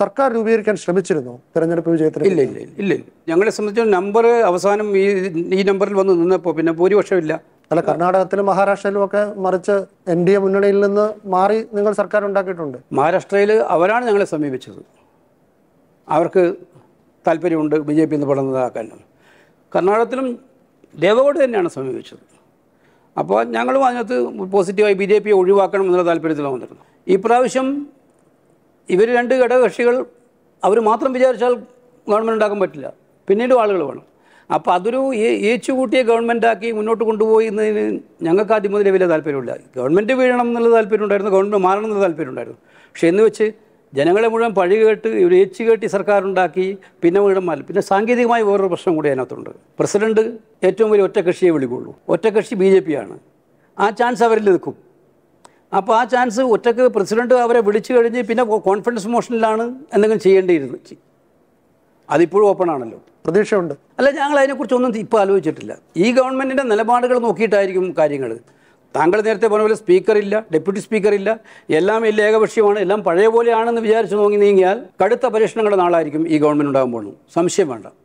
സർക്കാർ രൂപീകരിക്കാൻ ശ്രമിച്ചിരുന്നു തെരഞ്ഞെടുപ്പ് വിജയത്തിന് ഇല്ല ഇല്ല ഇല്ല ഞങ്ങളെ സംബന്ധിച്ച് നമ്പർ അവസാനം ഈ ഈ നമ്പറിൽ വന്ന് നിന്നപ്പോൾ പിന്നെ ഭൂരിപക്ഷമില്ല അല്ല കർണാടകത്തിലും മഹാരാഷ്ട്രയിലും ഒക്കെ മറിച്ച് എൻ ഡി എ മുന്നണിയിൽ നിന്ന് മാറി നിങ്ങൾ സർക്കാർ ഉണ്ടാക്കിയിട്ടുണ്ട് മഹാരാഷ്ട്രയിൽ അവരാണ് ഞങ്ങളെ സമീപിച്ചത് അവർക്ക് താല്പര്യമുണ്ട് ബി ജെ പി എന്ന് പറഞ്ഞതാക്കാൻ കർണാടകത്തിലും ദേവഗോഡ് തന്നെയാണ് സമീപിച്ചത് അപ്പോൾ ഞങ്ങളും അതിനകത്ത് പോസിറ്റീവായി ബി ജെ പിയെ ഒഴിവാക്കണം എന്നുള്ള താല്പര്യത്തിലാണ് വന്നിരുന്നത് ഈ പ്രാവശ്യം ഇവർ രണ്ട് ഘടകകക്ഷികൾ അവർ മാത്രം വിചാരിച്ചാൽ ഗവൺമെൻറ് ഉണ്ടാക്കാൻ പറ്റില്ല പിന്നീട് ആളുകൾ വേണം അപ്പോൾ അതൊരു കൂട്ടിയ ഗവൺമെൻറ്റാക്കി മുന്നോട്ട് കൊണ്ടുപോയി എന്നതിന് ഞങ്ങൾക്ക് ആദ്യം മുതലേ വലിയ താല്പര്യമില്ല ഗവൺമെൻറ് വീഴണം എന്നുള്ള താല്പര്യം ഉണ്ടായിരുന്നു ഗവൺമെൻറ് മാറണം എന്നുള്ള താല്പര്യം ഉണ്ടായിരുന്നു പക്ഷേ എന്ന് വെച്ച് ജനങ്ങളെ മുഴുവൻ പഴി കേട്ട് ഇവർ ഏച്ചു കെട്ടി സർക്കാരുണ്ടാക്കി പിന്നെ വീഴം പിന്നെ സാങ്കേതികമായ വേറൊരു പ്രശ്നം കൂടി അതിനകത്തുണ്ട് പ്രസിഡന്റ് ഏറ്റവും വലിയ ഒറ്റ കക്ഷിയെ വിളിക്കുള്ളൂ ഒറ്റ കക്ഷി ബി ജെ പി ആണ് ആ ചാൻസ് അവരിൽ നിൽക്കും അപ്പോൾ ആ ചാൻസ് ഒറ്റക്ക് പ്രസിഡന്റ് അവരെ വിളിച്ചു കഴിഞ്ഞ് പിന്നെ കോൺഫിഡൻസ് മോഷനിലാണ് എന്തെങ്കിലും ചെയ്യേണ്ടിയിരുന്നു അതിപ്പോഴും ഓപ്പൺ ആണല്ലോ പ്രതീക്ഷയുണ്ട് അല്ല ഞങ്ങൾ അതിനെക്കുറിച്ചൊന്നും ഇപ്പോൾ ആലോചിച്ചിട്ടില്ല ഈ ഗവൺമെൻറ്റിൻ്റെ നിലപാടുകൾ നോക്കിയിട്ടായിരിക്കും കാര്യങ്ങൾ താങ്കൾ നേരത്തെ പറഞ്ഞ പോലെ സ്പീക്കറില്ല ഡെപ്യൂട്ടി സ്പീക്കറില്ല എല്ലാം ഈ ഏകപക്ഷീയമാണ് എല്ലാം പഴയ പോലെയാണെന്ന് വിചാരിച്ചു നോക്കി നീങ്ങിയാൽ കടുത്ത പരീക്ഷണങ്ങളുടെ നാളായിരിക്കും ഈ ഗവൺമെൻറ് ഉണ്ടാകുമ്പോഴും സംശയം വേണ്ട